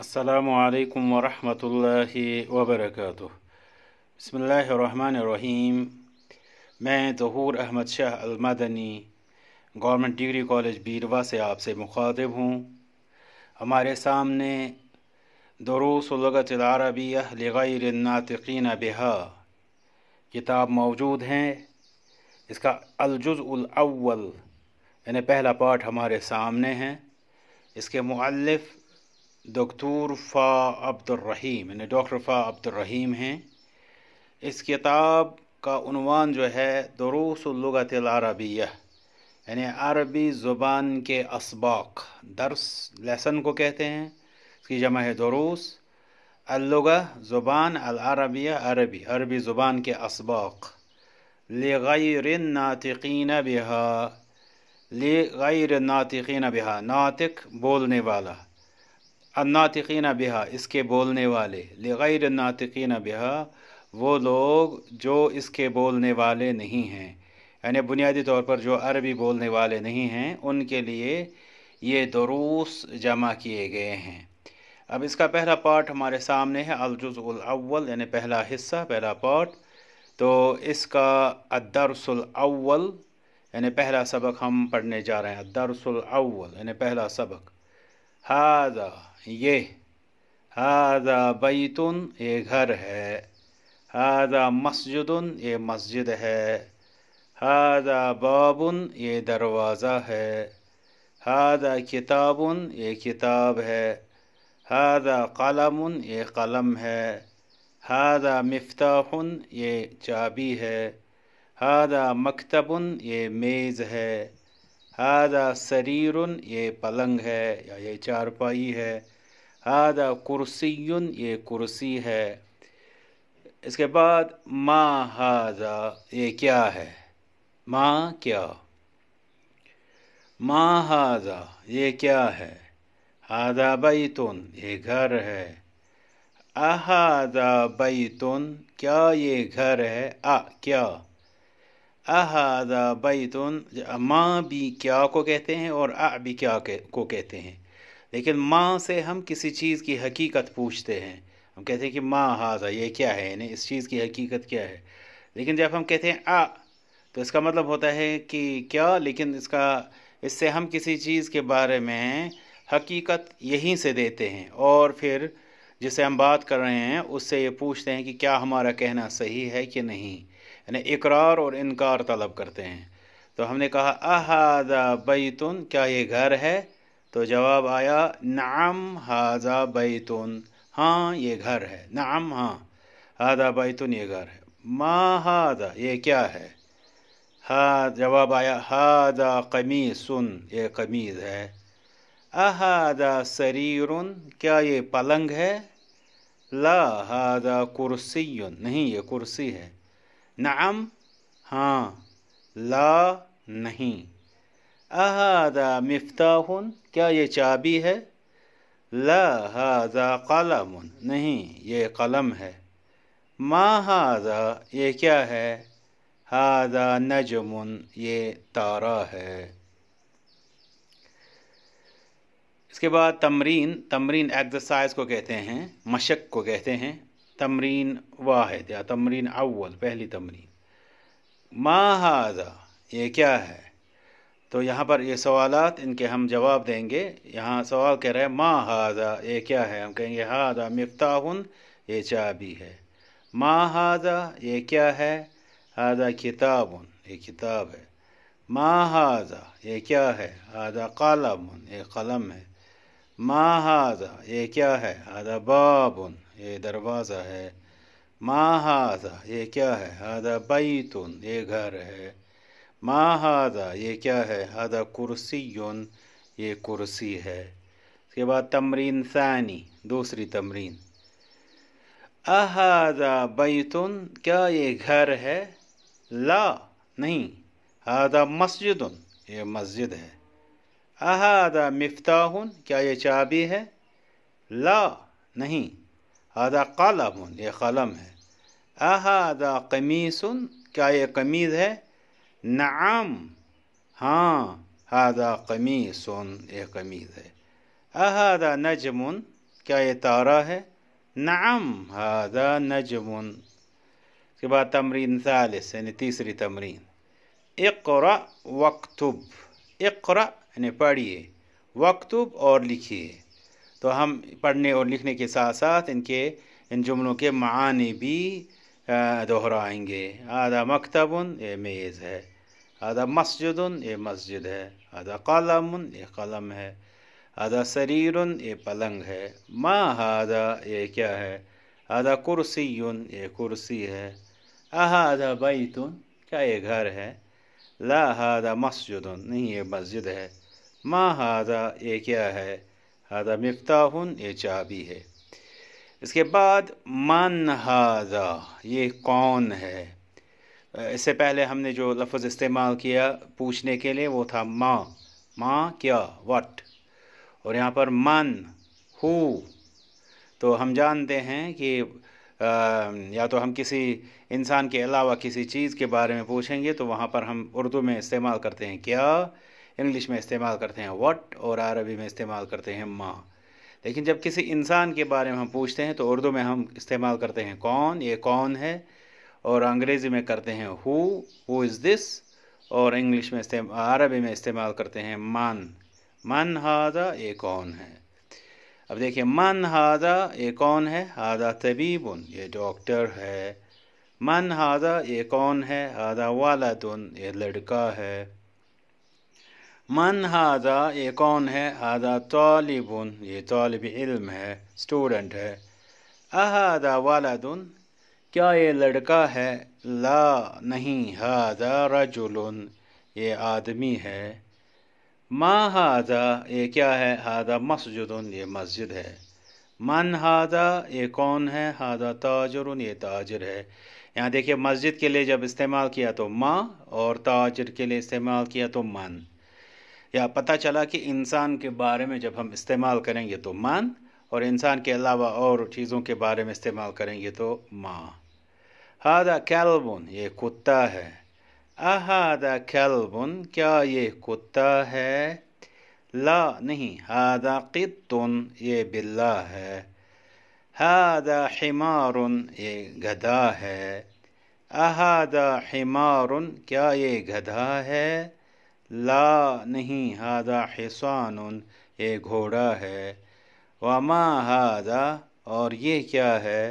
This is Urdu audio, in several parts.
السلام علیکم ورحمۃ اللہ وبرکاتہ بسم اللہ الرحمن الرحیم میں Zahoor Ahmad Shah Al-Madani government degree college Beerwah سے آپ سے مخاطب ہوں ہمارے سامنے دروس العربیہ لغیر الناطقین بہا کتاب موجود ہیں اس کا الجز الاول یعنی پہلا پارٹ ہمارے سامنے ہیں اس کے مؤلف دکتور فا عبد الرحیم یعنی ڈاکٹر فا عبد الرحیم ہیں اس کتاب کا عنوان جو ہے دروس اللغت العربیہ یعنی عربی زبان کے اسباق درس لیسن کو کہتے ہیں اس کی جمع ہے دروس اللغہ زبان العربیہ عربی عربی زبان کے اسباق لغیر ناطقین بہا لغیر ناطقین بہا ناطق بولنے والا الناطقین بہا اس کے بولنے والے لغیر الناطقین بہا وہ لوگ جو اس کے بولنے والے نہیں ہیں یعنی بنیادی طور پر جو عربی بولنے والے نہیں ہیں ان کے لیے یہ دروس جمع کیے گئے ہیں اب اس کا پہلا پارٹ ہمارے سامنے ہے الجز الاول یعنی پہلا حصہ پہلا پارٹ تو اس کا الدرس الاول یعنی پہلا سبق ہم پڑھنے جا رہے ہیں الدرس الاول یعنی پہلا سبق ہاد یہ ہادہ بیتن یہ گھر ہے ہادہ مسجدن مسجد ہے ہادہ بابن یہ دروازہ ہے ہادہ کتابن یہ کتاب ہے ہادہ قلمن یہ قلم ہے ہادہ مفتاحن یہ چابی ہے ہادہ یہ میز ہے ہادا سریر یہ پلنگ ہے یا یہ چارپائی ہے ہادا کرسی یہ کرسی ہے اس کے بعد ہادا یہ کیا ہے ماں کیا ما ہادا یہ کیا ہے ہادا بیتن یہ گھر ہے احادا بیتن کیا یہ گھر ہے آ کیا احادا بیتن ماں بھی کیا کو کہتے ہیں اور آ بھی کیا کو کہتے ہیں لیکن ماں سے ہم کسی چیز کی حقیقت پوچھتے ہیں ہم کہتے ہیں کہ ماں ہاضا یہ کیا ہے یعنی اس چیز کی حقیقت کیا ہے لیکن جب ہم کہتے ہیں آ تو اس کا مطلب ہوتا ہے کہ کیا لیکن اس کا اس سے ہم کسی چیز کے بارے میں حقیقت یہیں سے دیتے ہیں اور پھر جسے ہم بات کر رہے ہیں اس سے یہ پوچھتے ہیں کہ کیا ہمارا کہنا صحیح ہے کہ نہیں یعنی اقرار اور انکار طلب کرتے ہیں تو ہم نے کہا احاذہ بیتن کیا یہ گھر ہے تو جواب آیا نعم حاضہ بیتن ہاں یہ گھر ہے نعم ہاں آدھا بیتن یہ گھر ہے ما ہادا یہ کیا ہے ہا جواب آیا ہاد قمیص سن یہ قمیض ہے احاذہ سریر کیا یہ پلنگ ہے لا ہادا کرسی نہیں یہ کرسی ہے نعم ہاں لا نہیں احاد مفتاح کیا یہ چابی ہے لا حا قلم نہیں یہ قلم ہے ما حذا یہ کیا ہے ہاں نجم یہ تارا ہے اس کے بعد تمرین تمرین ایکسرسائز کو کہتے ہیں مشق کو کہتے ہیں تمرین واحد یا تمرین اول پہلی تمرین ما حضا یہ کیا ہے تو یہاں پر یہ سوالات ان کے ہم جواب دیں گے یہاں سوال کہہ رہے ہیں ما ہاذا یہ کیا ہے ہم کہیں گے آدھا مفتاح یہ چابی ہے ما ماحذا یہ کیا ہے آدھا کتاب یہ کتاب ہے ما ماحذا یہ کیا ہے آدھا قلم یہ قلم ہے ما ماحذا یہ کیا ہے آدھا بابن یہ دروازہ ہے ہاضا یہ کیا ہے بائی بیتن یہ گھر ہے ہاضا یہ کیا ہے ہادا کرسی یون یہ کرسی ہے اس کے بعد تمرین ثانی دوسری تمرین بائی بیتن کیا یہ گھر ہے لا نہیں ہادا مسجد یہ مسجد ہے احادا مفتاحن کیا یہ چابی ہے لا نہیں آد قلم یہ قلم ہے احادا قمیض کیا یہ قمیض ہے نعم ہاں آدھا قمیض یہ قمیض ہے احادا نجمن کیا یہ تارہ ہے نعم آدا نجمن اس کے بعد تمرین ثالث یعنی تیسری تمرین اقرا وقتب اقرا یعنی پڑھیے وقتب اور لکھیے تو ہم پڑھنے اور لکھنے کے ساتھ ساتھ ان کے ان جملوں کے معنی بھی دہرائیں گے آدھا مکتب یہ میز ہے آدھا مسجد یہ مسجد ہے آدھا قلم یہ قلم ہے آدھا سریر یہ پلنگ ہے ما آدھا یہ کیا ہے آدھا کرسی یہ کرسی ہے احادہ بیتن کیا یہ گھر ہے لا لاحدا مسجد نہیں یہ مسجد ہے ما آدھا یہ کیا ہے آذا مفتاح یہ چابی ہے اس کے بعد من ہاضا یہ کون ہے اس سے پہلے ہم نے جو لفظ استعمال کیا پوچھنے کے لیے وہ تھا ماں ماں کیا وٹ اور یہاں پر من ہو تو ہم جانتے ہیں کہ یا تو ہم کسی انسان کے علاوہ کسی چیز کے بارے میں پوچھیں گے تو وہاں پر ہم اردو میں استعمال کرتے ہیں کیا انگلش میں استعمال کرتے ہیں واٹ اور عربی میں استعمال کرتے ہیں ماں لیکن جب کسی انسان کے بارے میں ہم پوچھتے ہیں تو اردو میں ہم استعمال کرتے ہیں کون یہ کون ہے اور انگریزی میں کرتے ہیں ہو ہو از دس اور انگلش میں عربی میں استعمال کرتے ہیں من من ہادا یہ کون ہے اب دیکھیں من ہادا یہ کون ہے آدھا طبیب یہ ڈاکٹر ہے من ہادا یہ کون ہے آدھا والدن یہ لڑکا ہے من ہادا یہ کون ہے ہاضا طالب یہ طالب علم ہے اسٹوڈنٹ ہے اہادا والدن کیا یہ لڑکا ہے لا نہیں ہادا رجل یہ آدمی ہے ماں ہاضا یہ کیا ہے ہاضا مسجد یہ مسجد ہے من ہادا یہ کون ہے ہاضا تاجر یہ تاجر ہے یہاں دیکھیے مسجد کے لیے جب استعمال کیا تو ماں اور تاجر کے لیے استعمال کیا تو من یا پتہ چلا کہ انسان کے بارے میں جب ہم استعمال کریں گے تو مان اور انسان کے علاوہ اور چیزوں کے بارے میں استعمال کریں گے تو ماں ہادا کیلبن یہ کتا ہے احادا کیلبن کیا یہ کتا ہے لا نہیں ہادا قطن یہ بلا ہے ہادا یہ گدھا ہے احادا حمارن کیا یہ گدھا ہے لا نہیں ہادا حسان یہ گھوڑا ہے وما ہادہ اور یہ کیا ہے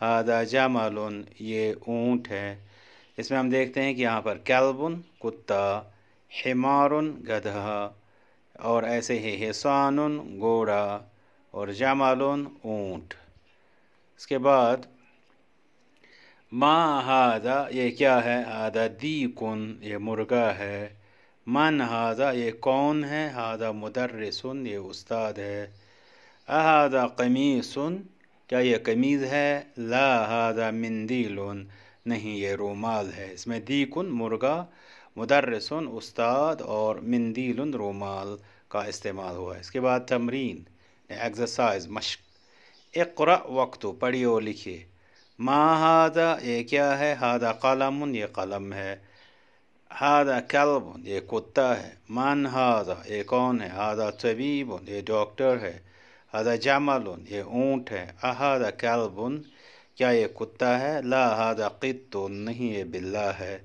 ہادا جمل یہ اونٹ ہے اس میں ہم دیکھتے ہیں کہ یہاں پر کیلبن کتا حمار گدھا اور ایسے ہی حسان گھوڑا اور جمل اونٹ اس کے بعد ماہدا یہ کیا ہے آدھا دی کن یہ مرغا ہے من ہاضا یہ کون ہے ہاضا مدر سن یہ استاد ہے احادا قمیصن سن کیا یہ قمیض ہے لا ہاضا مندی لون نہیں یہ رومال ہے اس میں دی مرغا مرغہ مدرسن استاد اور مندی رومال کا استعمال ہوا ہے اس کے بعد تمرین ایکسرسائز مشق اقرا وقت پڑھیے لکھیے ما ہادا یہ کیا ہے ہادہ قلم یہ قلم ہے ہادا کلب یہ کتا ہے من ہادا یہ کون ہے ہادا طبیب یہ ڈاکٹر ہے جمل یہ اونٹ ہے احادہ کلب کیا یہ کتا ہے لا ہادا قط نہیں یہ بلا ہے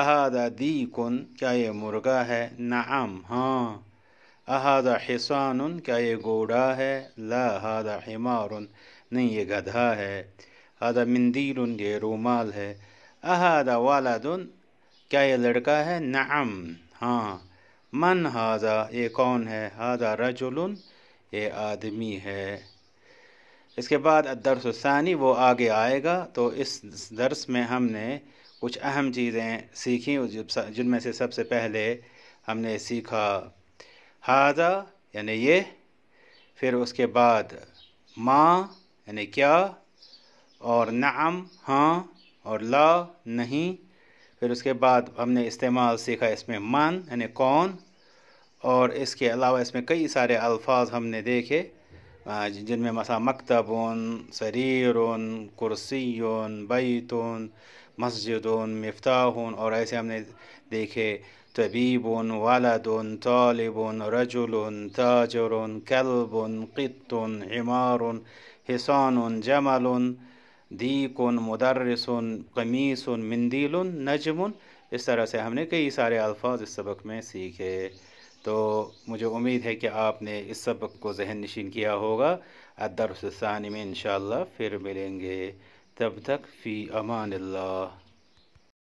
احادہ دی کن کیا یہ مرغا ہے نعم ہاں احادہ حسان کیا یہ گوڑا ہے لا ہادا حمار نہیں یہ گدھا ہے ہادا مندیر یہ رومال ہے احادہ والدن کیا یہ لڑکا ہے نعم ہاں من ہاضا یہ کون ہے ہاضا رجل یہ آدمی ہے اس کے بعد درس ثانی وہ آگے آئے گا تو اس درس میں ہم نے کچھ اہم چیزیں سیکھیں جن میں سے سب سے پہلے ہم نے سیکھا ہاضا یعنی یہ پھر اس کے بعد ماں یعنی کیا اور نعم ہاں اور لا نہیں پھر اس کے بعد ہم نے استعمال سیکھا اس میں من یعنی کون اور اس کے علاوہ اس میں کئی سارے الفاظ ہم نے دیکھے جن میں مثلا مکتب سریر کرسی بیت مسجد مفتاحون مفتاح اور ایسے ہم نے دیکھے طبیب والد طالب رجل تاجر کلب قط عمار حسان جمل دیکن مدرس مدر قمیص مندیل نجم اس طرح سے ہم نے کئی سارے الفاظ اس سبق میں سیکھے تو مجھے امید ہے کہ آپ نے اس سبق کو ذہن نشین کیا ہوگا الدرس الثانی میں انشاءاللہ پھر ملیں گے تب تک فی امان اللہ